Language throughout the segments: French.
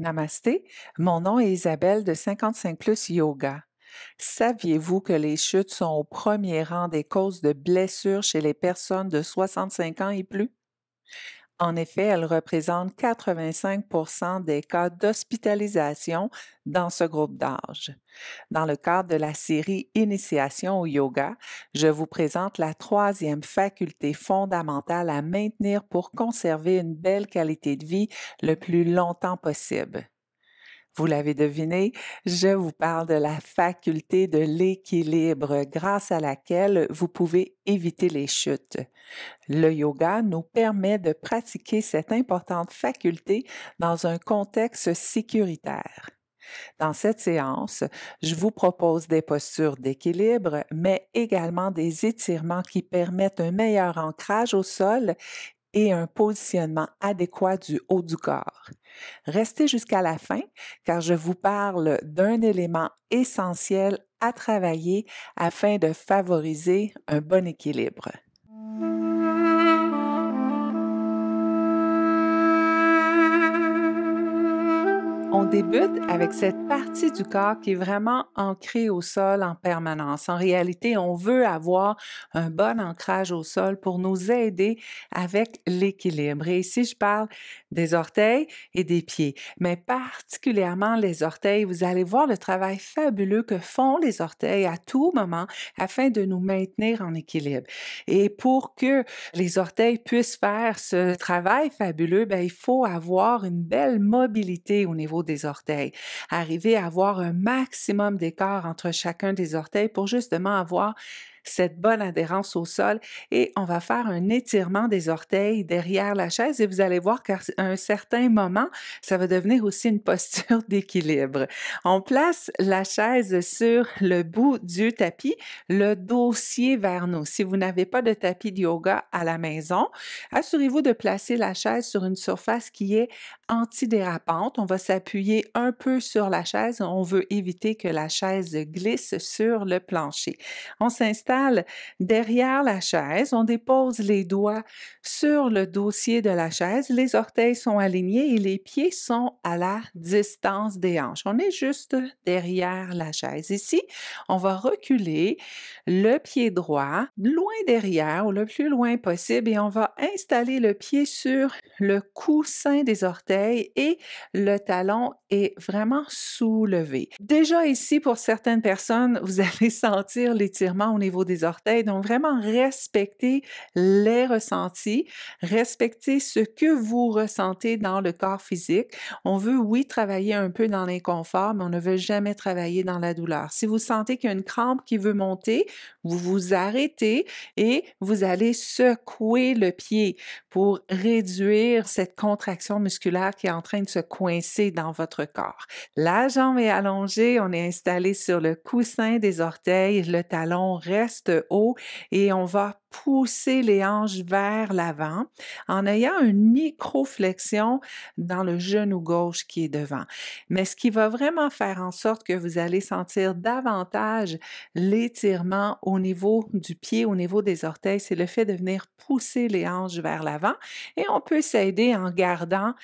Namasté, mon nom est Isabelle de 55 Plus Yoga. Saviez-vous que les chutes sont au premier rang des causes de blessures chez les personnes de 65 ans et plus? En effet, elle représente 85 des cas d'hospitalisation dans ce groupe d'âge. Dans le cadre de la série Initiation au yoga, je vous présente la troisième faculté fondamentale à maintenir pour conserver une belle qualité de vie le plus longtemps possible. Vous l'avez deviné, je vous parle de la faculté de l'équilibre grâce à laquelle vous pouvez éviter les chutes. Le yoga nous permet de pratiquer cette importante faculté dans un contexte sécuritaire. Dans cette séance, je vous propose des postures d'équilibre, mais également des étirements qui permettent un meilleur ancrage au sol et un positionnement adéquat du haut du corps. Restez jusqu'à la fin car je vous parle d'un élément essentiel à travailler afin de favoriser un bon équilibre. débute avec cette partie du corps qui est vraiment ancrée au sol en permanence. En réalité, on veut avoir un bon ancrage au sol pour nous aider avec l'équilibre. Et ici, je parle des orteils et des pieds, mais particulièrement les orteils. Vous allez voir le travail fabuleux que font les orteils à tout moment afin de nous maintenir en équilibre. Et pour que les orteils puissent faire ce travail fabuleux, ben, il faut avoir une belle mobilité au niveau des orteils. Arriver à avoir un maximum d'écart entre chacun des orteils pour justement avoir cette bonne adhérence au sol et on va faire un étirement des orteils derrière la chaise et vous allez voir qu'à un certain moment, ça va devenir aussi une posture d'équilibre. On place la chaise sur le bout du tapis, le dossier vers nous. Si vous n'avez pas de tapis de yoga à la maison, assurez-vous de placer la chaise sur une surface qui est antidérapante. On va s'appuyer un peu sur la chaise. On veut éviter que la chaise glisse sur le plancher. On s'installe derrière la chaise. On dépose les doigts sur le dossier de la chaise. Les orteils sont alignés et les pieds sont à la distance des hanches. On est juste derrière la chaise. Ici, on va reculer le pied droit loin derrière ou le plus loin possible et on va installer le pied sur le coussin des orteils et le talon est vraiment soulevé. Déjà ici, pour certaines personnes, vous allez sentir l'étirement au niveau des orteils. Donc, vraiment respecter les ressentis, respecter ce que vous ressentez dans le corps physique. On veut, oui, travailler un peu dans l'inconfort, mais on ne veut jamais travailler dans la douleur. Si vous sentez qu'il y a une crampe qui veut monter, vous vous arrêtez et vous allez secouer le pied pour réduire cette contraction musculaire qui est en train de se coincer dans votre corps. La jambe est allongée, on est installé sur le coussin des orteils, le talon reste haut et on va pousser les hanches vers l'avant en ayant une micro-flexion dans le genou gauche qui est devant. Mais ce qui va vraiment faire en sorte que vous allez sentir davantage l'étirement au niveau du pied, au niveau des orteils, c'est le fait de venir pousser les hanches vers l'avant et on peut s'aider en gardant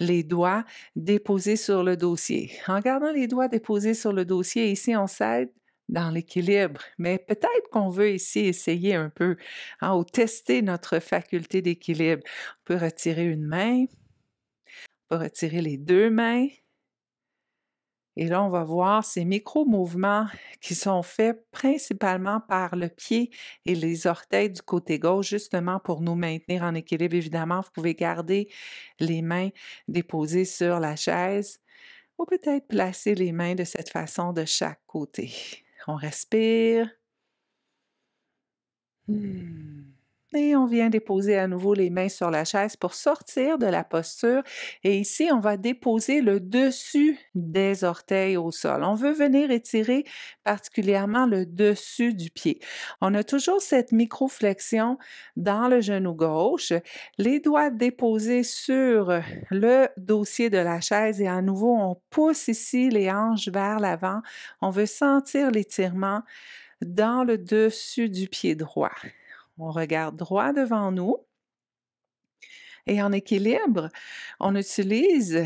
les doigts déposés sur le dossier. En gardant les doigts déposés sur le dossier, ici on s'aide dans l'équilibre, mais peut-être qu'on veut ici essayer un peu, hein, ou tester notre faculté d'équilibre. On peut retirer une main, on peut retirer les deux mains, et là, on va voir ces micro-mouvements qui sont faits principalement par le pied et les orteils du côté gauche, justement pour nous maintenir en équilibre. Évidemment, vous pouvez garder les mains déposées sur la chaise ou peut-être placer les mains de cette façon de chaque côté. On respire. Hmm et on vient déposer à nouveau les mains sur la chaise pour sortir de la posture. Et ici, on va déposer le dessus des orteils au sol. On veut venir étirer particulièrement le dessus du pied. On a toujours cette micro-flexion dans le genou gauche, les doigts déposés sur le dossier de la chaise et à nouveau, on pousse ici les hanches vers l'avant. On veut sentir l'étirement dans le dessus du pied droit. On regarde droit devant nous. Et en équilibre, on utilise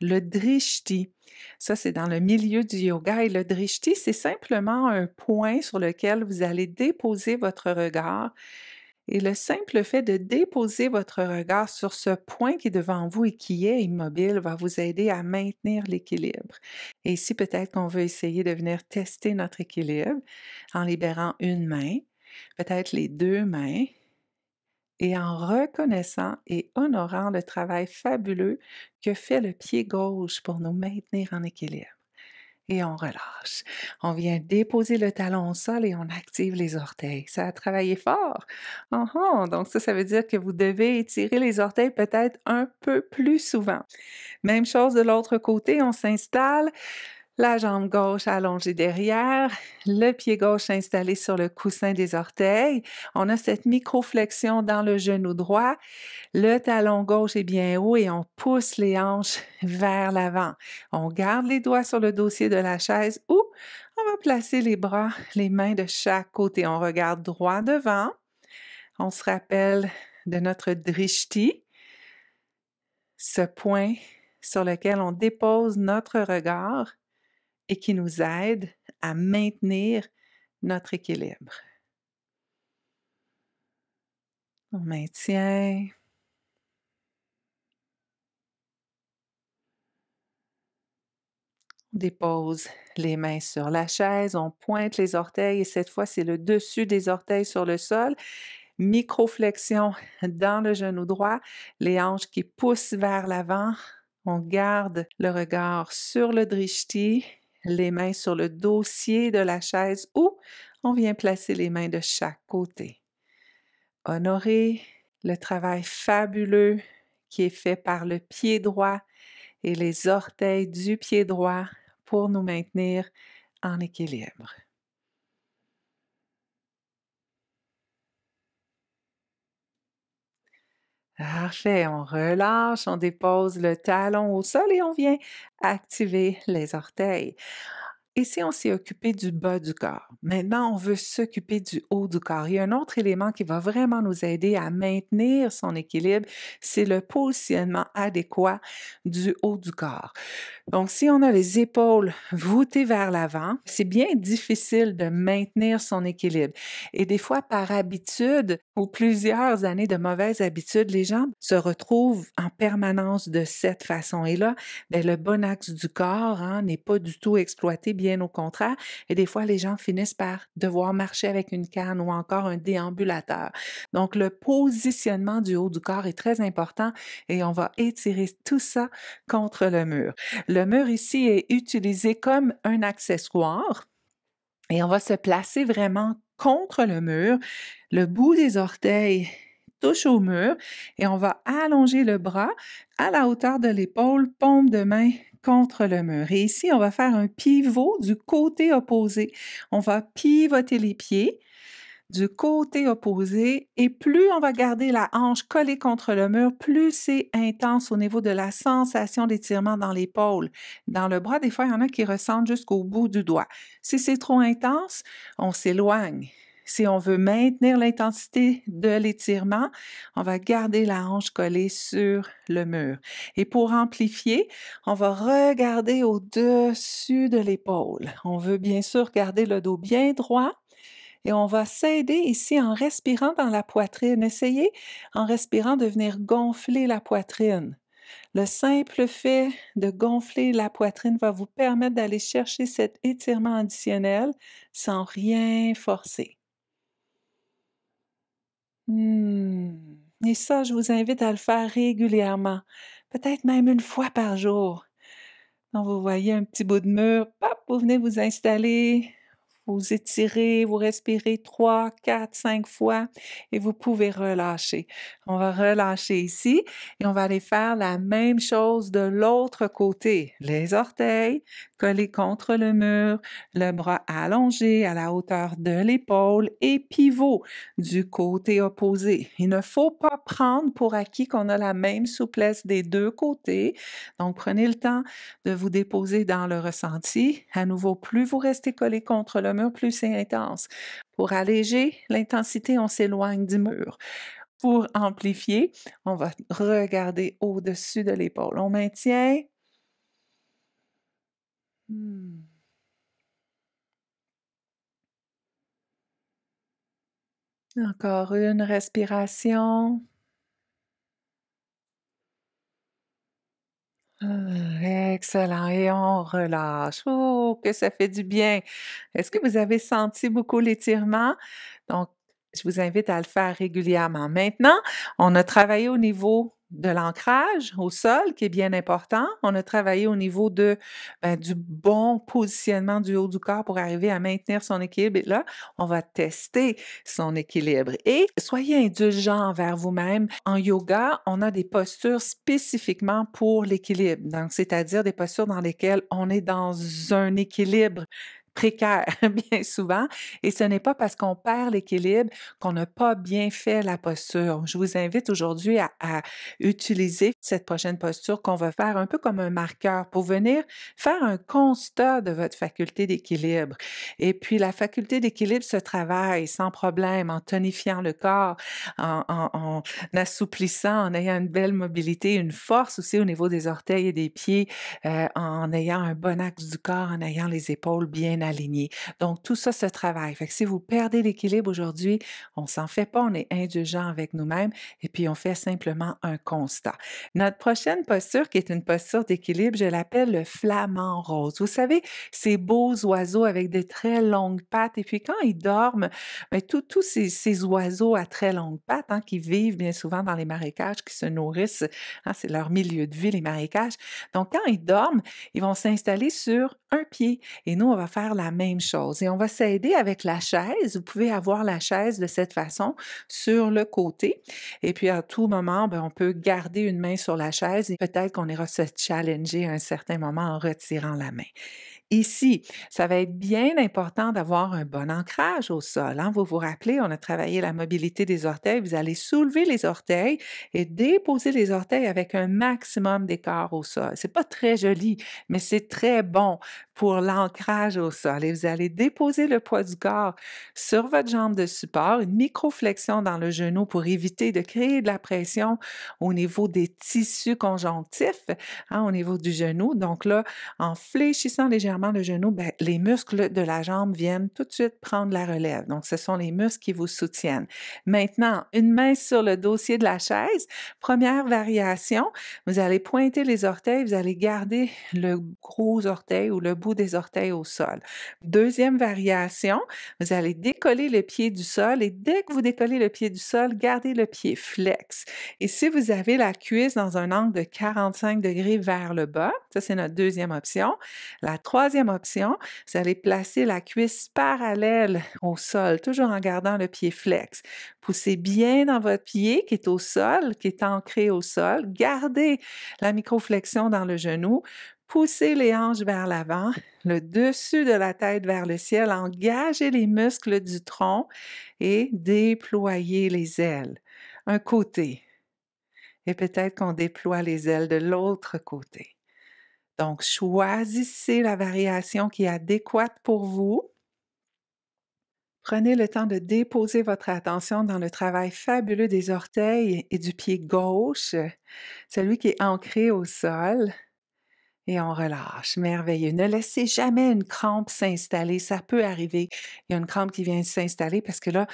le drishti. Ça, c'est dans le milieu du yoga. Et le drishti, c'est simplement un point sur lequel vous allez déposer votre regard. Et le simple fait de déposer votre regard sur ce point qui est devant vous et qui est immobile va vous aider à maintenir l'équilibre. Et ici, peut-être qu'on veut essayer de venir tester notre équilibre en libérant une main, peut-être les deux mains, et en reconnaissant et honorant le travail fabuleux que fait le pied gauche pour nous maintenir en équilibre. Et on relâche. On vient déposer le talon au sol et on active les orteils. Ça a travaillé fort. Ah ah! donc ça, ça veut dire que vous devez étirer les orteils peut-être un peu plus souvent. Même chose de l'autre côté, on s'installe la jambe gauche allongée derrière, le pied gauche installé sur le coussin des orteils. On a cette microflexion dans le genou droit. Le talon gauche est bien haut et on pousse les hanches vers l'avant. On garde les doigts sur le dossier de la chaise ou on va placer les bras, les mains de chaque côté. On regarde droit devant. On se rappelle de notre drishti, ce point sur lequel on dépose notre regard et qui nous aide à maintenir notre équilibre. On maintient. On dépose les mains sur la chaise, on pointe les orteils et cette fois c'est le dessus des orteils sur le sol. Microflexion dans le genou droit, les hanches qui poussent vers l'avant. On garde le regard sur le drishti, les mains sur le dossier de la chaise ou on vient placer les mains de chaque côté. Honorez le travail fabuleux qui est fait par le pied droit et les orteils du pied droit pour nous maintenir en équilibre. Parfait, on relâche, on dépose le talon au sol et on vient activer les orteils. Ici, on s'est occupé du bas du corps. Maintenant, on veut s'occuper du haut du corps. Il y a un autre élément qui va vraiment nous aider à maintenir son équilibre, c'est le positionnement adéquat du haut du corps. Donc, si on a les épaules voûtées vers l'avant, c'est bien difficile de maintenir son équilibre. Et des fois, par habitude ou plusieurs années de mauvaises habitudes, les jambes se retrouvent en permanence de cette façon. Et là, le bon axe du corps hein, n'est pas du tout exploité, bien au contraire. Et des fois, les gens finissent par devoir marcher avec une canne ou encore un déambulateur. Donc, le positionnement du haut du corps est très important et on va étirer tout ça contre le mur le mur ici est utilisé comme un accessoire et on va se placer vraiment contre le mur. Le bout des orteils touche au mur et on va allonger le bras à la hauteur de l'épaule, pompe de main contre le mur. Et ici, on va faire un pivot du côté opposé. On va pivoter les pieds du côté opposé. Et plus on va garder la hanche collée contre le mur, plus c'est intense au niveau de la sensation d'étirement dans l'épaule. Dans le bras, des fois, il y en a qui ressentent jusqu'au bout du doigt. Si c'est trop intense, on s'éloigne. Si on veut maintenir l'intensité de l'étirement, on va garder la hanche collée sur le mur. Et pour amplifier, on va regarder au-dessus de l'épaule. On veut bien sûr garder le dos bien droit, et on va s'aider ici en respirant dans la poitrine. Essayez en respirant de venir gonfler la poitrine. Le simple fait de gonfler la poitrine va vous permettre d'aller chercher cet étirement additionnel sans rien forcer. Hmm. Et ça, je vous invite à le faire régulièrement, peut-être même une fois par jour. Donc vous voyez un petit bout de mur, pop, vous venez vous installer, vous étirez, vous respirez trois, quatre, cinq fois et vous pouvez relâcher. On va relâcher ici et on va aller faire la même chose de l'autre côté. Les orteils collés contre le mur, le bras allongé à la hauteur de l'épaule et pivot du côté opposé. Il ne faut pas prendre pour acquis qu'on a la même souplesse des deux côtés. Donc prenez le temps de vous déposer dans le ressenti. À nouveau, plus vous restez collé contre le mur, plus c'est intense. Pour alléger l'intensité, on s'éloigne du mur. Pour amplifier, on va regarder au-dessus de l'épaule. On maintient. Hmm. Encore une respiration. Ah, excellent. Et on relâche. Oh, que ça fait du bien. Est-ce que vous avez senti beaucoup l'étirement? Donc, je vous invite à le faire régulièrement. Maintenant, on a travaillé au niveau de l'ancrage au sol, qui est bien important. On a travaillé au niveau de, ben, du bon positionnement du haut du corps pour arriver à maintenir son équilibre. Et là, on va tester son équilibre. Et soyez indulgents envers vous-même. En yoga, on a des postures spécifiquement pour l'équilibre. Donc, c'est-à-dire des postures dans lesquelles on est dans un équilibre précaire bien souvent. Et ce n'est pas parce qu'on perd l'équilibre qu'on n'a pas bien fait la posture. Je vous invite aujourd'hui à, utiliser cette prochaine posture qu'on va faire un peu comme un marqueur pour venir faire un constat de votre faculté d'équilibre. Et puis la faculté d'équilibre se travaille sans problème en tonifiant le corps, en, assouplissant, en ayant une belle mobilité, une force aussi au niveau des orteils et des pieds, euh, en ayant un bon axe du corps, en ayant les épaules bien aligné. Donc, tout ça se travaille. Fait que si vous perdez l'équilibre aujourd'hui, on s'en fait pas, on est indulgent avec nous-mêmes et puis on fait simplement un constat. Notre prochaine posture, qui est une posture d'équilibre, je l'appelle le flamand rose. Vous savez, ces beaux oiseaux avec des très longues pattes et puis quand ils dorment, mais ben, tous ces, oiseaux à très longues pattes hein, qui vivent bien souvent dans les marécages, qui se nourrissent, hein, c'est leur milieu de vie, les marécages. Donc, quand ils dorment, ils vont s'installer sur un pied et nous, on va faire la même chose. Et on va s'aider avec la chaise. Vous pouvez avoir la chaise de cette façon sur le côté. Et puis à tout moment, ben, on peut garder une main sur la chaise et peut-être qu'on ira se challenger à un certain moment en retirant la main. Ici, ça va être bien important d'avoir un bon ancrage au sol. Hein. Vous vous rappelez, on a travaillé la mobilité des orteils. Vous allez soulever les orteils et déposer les orteils avec un maximum d'écart au sol. C'est pas très joli, mais c'est très bon pour l'ancrage au sol. Et vous allez déposer le poids du corps sur votre jambe de support, une micro-flexion dans le genou pour éviter de créer de la pression au niveau des tissus conjonctifs, hein, au niveau du genou. Donc là, en fléchissant légèrement le genou, ben, les muscles de la jambe viennent tout de suite prendre la relève. Donc, ce sont les muscles qui vous soutiennent. Maintenant, une main sur le dossier de la chaise. Première variation, vous allez pointer les orteils, vous allez garder le gros orteil ou le bout des orteils au sol. Deuxième variation, vous allez décoller le pied du sol et dès que vous décollez le pied du sol, gardez le pied flex. Et si vous avez la cuisse dans un angle de 45 degrés vers le bas, ça c'est notre deuxième option. La troisième troisième option, vous allez placer la cuisse parallèle au sol, toujours en gardant le pied flex. Poussez bien dans votre pied qui est au sol, qui est ancré au sol. Gardez la microflexion dans le genou. Poussez les hanches vers l'avant, le dessus de la tête vers le ciel, engagez les muscles du tronc et déployez les ailes. Un côté. Et peut-être qu'on déploie les ailes de l'autre côté. Donc, choisissez la variation qui est adéquate pour vous. Prenez le temps de déposer votre attention dans le travail fabuleux des orteils et du pied gauche, celui qui est ancré au sol et on relâche. Merveilleux. Ne laissez jamais une crampe s'installer. Ça peut arriver. Il y a une crampe qui vient s'installer parce que là,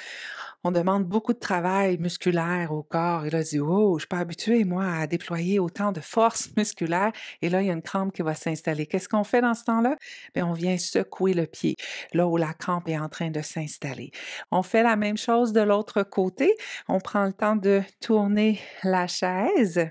on demande beaucoup de travail musculaire au corps. Et là, on dit, oh, je suis pas habitué, moi, à déployer autant de force musculaire. Et là, il y a une crampe qui va s'installer. Qu'est-ce qu'on fait dans ce temps-là? Bien, on vient secouer le pied, là où la crampe est en train de s'installer. On fait la même chose de l'autre côté. On prend le temps de tourner la chaise.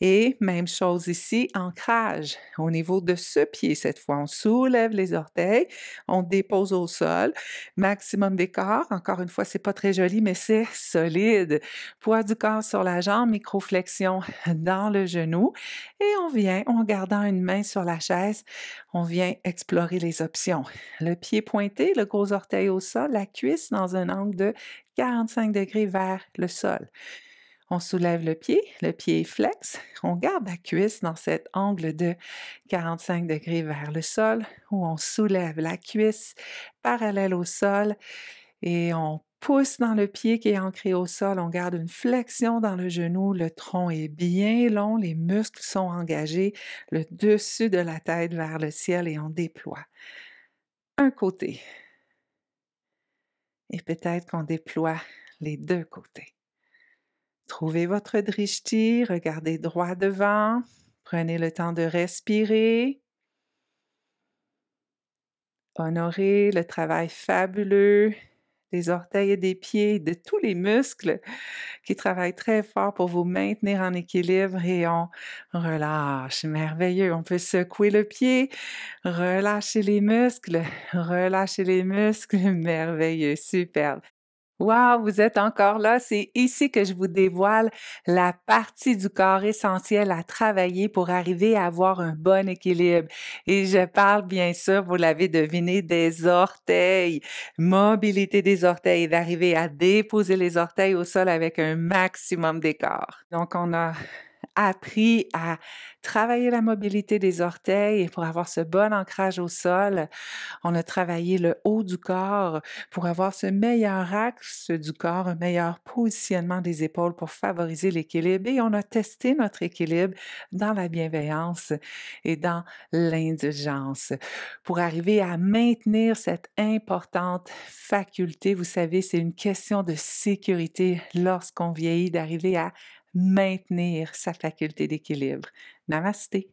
Et même chose ici, ancrage au niveau de ce pied cette fois. On soulève les orteils, on dépose au sol, maximum corps. Encore une fois, c'est pas très joli, mais c'est solide. Poids du corps sur la jambe, microflexion dans le genou. Et on vient, en gardant une main sur la chaise, on vient explorer les options. Le pied pointé, le gros orteil au sol, la cuisse dans un angle de 45 degrés vers le sol. On soulève le pied, le pied est flex, on garde la cuisse dans cet angle de 45 degrés vers le sol où on soulève la cuisse parallèle au sol et on pousse dans le pied qui est ancré au sol, on garde une flexion dans le genou, le tronc est bien long, les muscles sont engagés, le dessus de la tête vers le ciel et on déploie. Un côté. Et peut-être qu'on déploie les deux côtés. Trouvez votre drishti, regardez droit devant, prenez le temps de respirer. Honorez le travail fabuleux des orteils et des pieds, de tous les muscles qui travaillent très fort pour vous maintenir en équilibre et on relâche. Merveilleux. On peut secouer le pied, relâcher les muscles, relâcher les muscles. Merveilleux, superbe. Wow, vous êtes encore là. C'est ici que je vous dévoile la partie du corps essentielle à travailler pour arriver à avoir un bon équilibre. Et je parle bien sûr, vous l'avez deviné, des orteils. Mobilité des orteils, d'arriver à déposer les orteils au sol avec un maximum d'écart. Donc on a appris à travailler la mobilité des orteils et pour avoir ce bon ancrage au sol. On a travaillé le haut du corps pour avoir ce meilleur axe du corps, un meilleur positionnement des épaules pour favoriser l'équilibre et on a testé notre équilibre dans la bienveillance et dans l'indulgence pour arriver à maintenir cette importante faculté. Vous savez, c'est une question de sécurité lorsqu'on vieillit d'arriver à maintenir sa faculté d'équilibre. Namasté.